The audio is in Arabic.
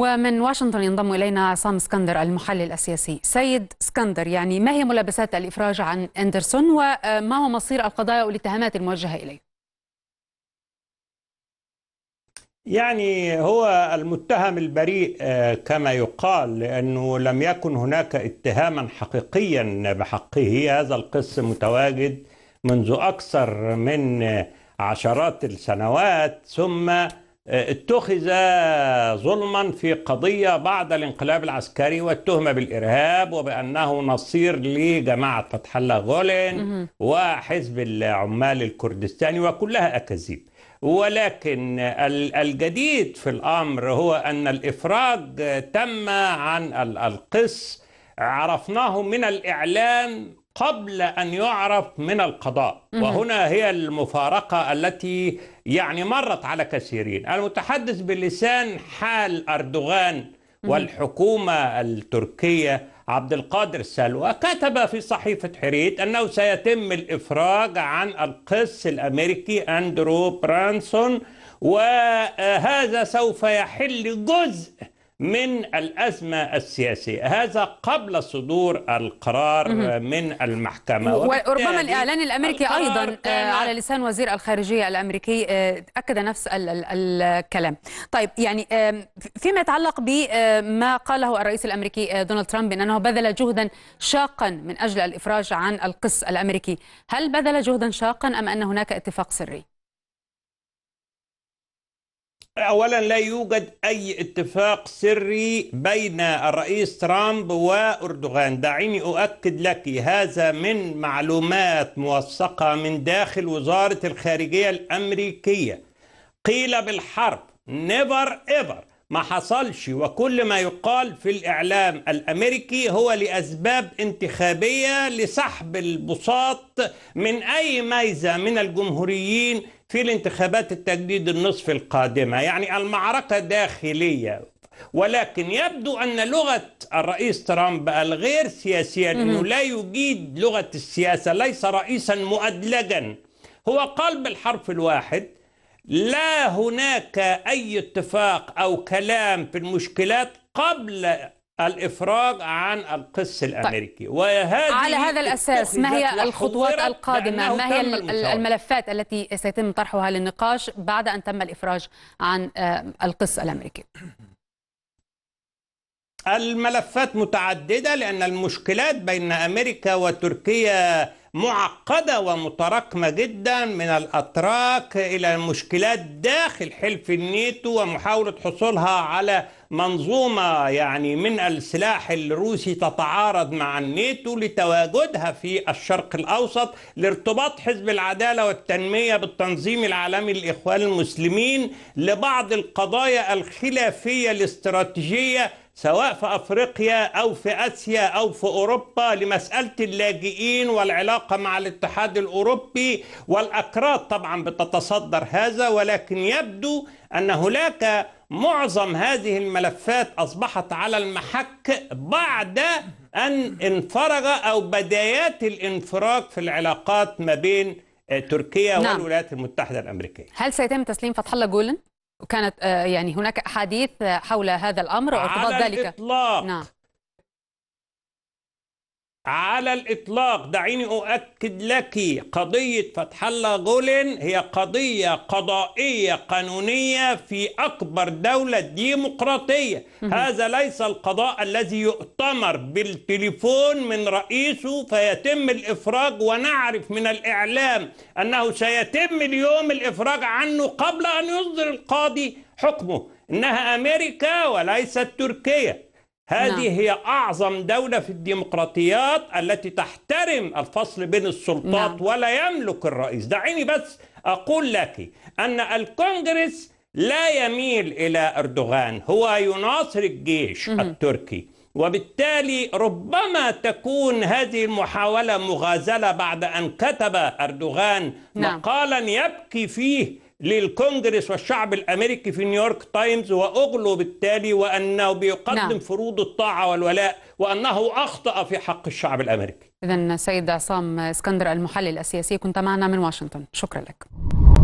ومن واشنطن ينضم إلينا عصام اسكندر المحلل السياسي سيد اسكندر يعني ما هي ملابسات الإفراج عن أندرسون وما هو مصير القضايا والاتهامات الموجهة إليه يعني هو المتهم البريء آه، كما يقال لأنه لم يكن هناك اتهاما حقيقيا بحقه هذا القس متواجد منذ أكثر من عشرات السنوات ثم اتخذ ظلما في قضية بعد الانقلاب العسكري والتهمة بالإرهاب وبأنه نصير لجماعة فتح الله غولن وحزب العمال الكردستاني وكلها أكاذيب ولكن الجديد في الأمر هو أن الإفراج تم عن القس عرفناه من الإعلام قبل أن يعرف من القضاء وهنا هي المفارقة التي يعني مرت على كثيرين المتحدث بلسان حال أردوغان والحكومة التركية عبد القادر سلوى كتب في صحيفة حريت أنه سيتم الإفراج عن القس الأمريكي أندرو برانسون وهذا سوف يحل جزء من الأزمة السياسية هذا قبل صدور القرار من المحكمة وربما الإعلان الأمريكي أيضا آه، على لسان وزير الخارجية الأمريكي آه، أكد نفس ال ال الكلام طيب يعني آه، فيما يتعلق بما قاله الرئيس الأمريكي دونالد ترامب أنه بذل جهدا شاقا من أجل الإفراج عن القس الأمريكي هل بذل جهدا شاقا أم أن هناك اتفاق سري؟ اولا لا يوجد اي اتفاق سري بين الرئيس ترامب واردوغان دعيني اؤكد لك هذا من معلومات موثقه من داخل وزاره الخارجيه الامريكيه قيل بالحرب نيفر ايفر ما حصلش وكل ما يقال في الإعلام الأمريكي هو لأسباب انتخابية لسحب البساط من أي ميزة من الجمهوريين في الانتخابات التجديد النصف القادمة يعني المعركة داخلية ولكن يبدو أن لغة الرئيس ترامب الغير سياسية لأنه لا يجيد لغة السياسة ليس رئيسا مؤدلجا هو قال بالحرف الواحد لا هناك أي اتفاق أو كلام في المشكلات قبل الافراج عن القس طيب. الامريكي طيب. وهذه على هذا الاساس ما هي الخطوات القادمه ما هي الملفات التي سيتم طرحها للنقاش بعد ان تم الافراج عن آه، القس الامريكي الملفات متعدده لان المشكلات بين امريكا وتركيا معقدة ومتراكمة جدا من الأتراك إلى مشكلات داخل حلف الناتو ومحاولة حصولها على منظومة يعني من السلاح الروسي تتعارض مع الناتو لتواجدها في الشرق الأوسط لارتباط حزب العدالة والتنمية بالتنظيم العالمي للإخوان المسلمين لبعض القضايا الخلافية الاستراتيجية سواء في افريقيا او في اسيا او في اوروبا لمساله اللاجئين والعلاقه مع الاتحاد الاوروبي والاكراد طبعا بتتصدر هذا ولكن يبدو ان هناك معظم هذه الملفات اصبحت على المحك بعد ان انفرغ او بدايات الانفراج في العلاقات ما بين تركيا نعم. والولايات المتحده الامريكيه. هل سيتم تسليم فتح الله جولن؟ وكانت آه، يعني هناك احاديث حول هذا الامر وارتباط ذلك الإطلاق. نعم على الإطلاق دعيني أؤكد لك قضية فتح الله غولن هي قضية قضائية قانونية في أكبر دولة ديمقراطية هذا ليس القضاء الذي يؤتمر بالتليفون من رئيسه فيتم الإفراج ونعرف من الإعلام أنه سيتم اليوم الإفراج عنه قبل أن يصدر القاضي حكمه إنها أمريكا وليست تركيا هذه نعم. هي أعظم دولة في الديمقراطيات التي تحترم الفصل بين السلطات نعم. ولا يملك الرئيس دعيني بس أقول لك أن الكونغرس لا يميل إلى أردوغان هو يناصر الجيش مه. التركي وبالتالي ربما تكون هذه المحاولة مغازلة بعد أن كتب أردوغان نعم. مقالا يبكي فيه للكونجرس والشعب الامريكي في نيويورك تايمز واغلو بالتالي وانه بيقدم نعم. فروض الطاعه والولاء وانه اخطا في حق الشعب الامريكي. اذا سيد عصام اسكندر المحلل السياسي كنت معنا من واشنطن، شكرا لك.